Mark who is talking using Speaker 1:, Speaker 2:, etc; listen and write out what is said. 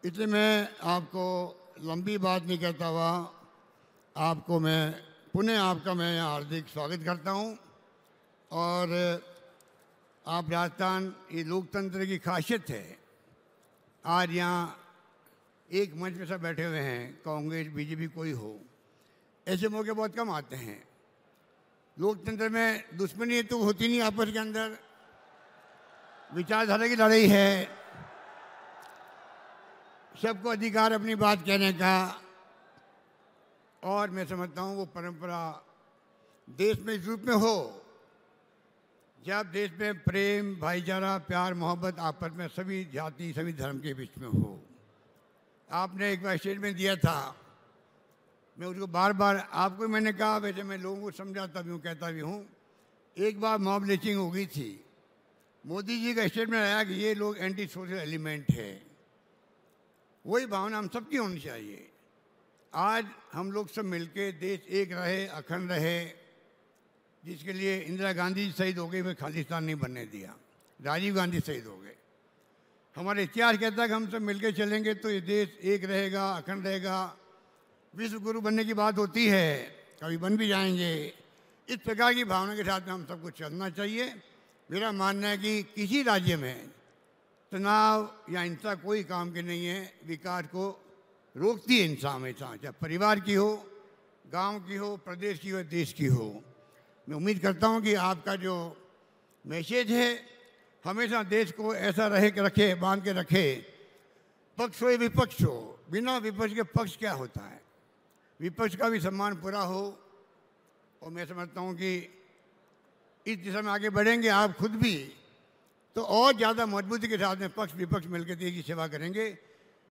Speaker 1: इसलिए मैं आपको लंबी बात नहीं कहता हुआ आपको मैं पुनः आपका मैं यहाँ हार्दिक स्वागत करता हूँ और आप राजस्थान ये लोकतंत्र की खासियत है आज यहाँ एक मंच पर सब बैठे हुए हैं कांग्रेस बीजेपी कोई हो ऐसे मौके बहुत कम आते हैं लोकतंत्र में दुश्मनी तो होती नहीं आपस के अंदर विचारधारा की लड़ाई है सबको अधिकार अपनी बात कहने का और मैं समझता हूँ वो परंपरा देश में इस रूप में हो जब देश में प्रेम भाईचारा प्यार मोहब्बत आपस में सभी जाति सभी धर्म के बीच में हो आपने एक बार स्टेटमेंट दिया था मैं उसको बार बार आपको मैंने कहा वैसे मैं लोगों को समझाता भी हूँ कहता भी हूँ एक बार मॉब लिचिंग हो गई थी मोदी जी का स्टेटमेंट आया कि ये लोग एंटी सोशल एलिमेंट है वही भावना हम सबकी होनी चाहिए आज हम लोग सब मिलके देश एक रहे अखंड रहे जिसके लिए इंदिरा गांधी शहीद हो गई हमें खालिस्तान नहीं बनने दिया राजीव गांधी शहीद हो गए हमारे इतिहास कहता है कि हम सब मिलकर चलेंगे तो ये देश एक रहेगा अखंड रहेगा विश्व गुरु बनने की बात होती है कभी बन भी जाएंगे इस प्रकार की भावना के साथ में हम सबको चलना चाहिए मेरा मानना है कि किसी राज्य में तनाव या हिंसा कोई काम के नहीं है विकास को रोकती है हिंसा हमेशा चाहे परिवार की हो गांव की हो प्रदेश की हो देश की हो मैं उम्मीद करता हूं कि आपका जो मैसेज है हमेशा देश को ऐसा रहे के रखे बांध के रखे पक्ष हो या विपक्ष हो बिना विपक्ष के पक्ष क्या होता है विपक्ष का भी सम्मान पूरा हो और मैं समझता हूँ कि इस दिशा में आगे बढ़ेंगे आप खुद भी तो और ज़्यादा मजबूती के साथ में पक्ष विपक्ष मिलकर देश की सेवा करेंगे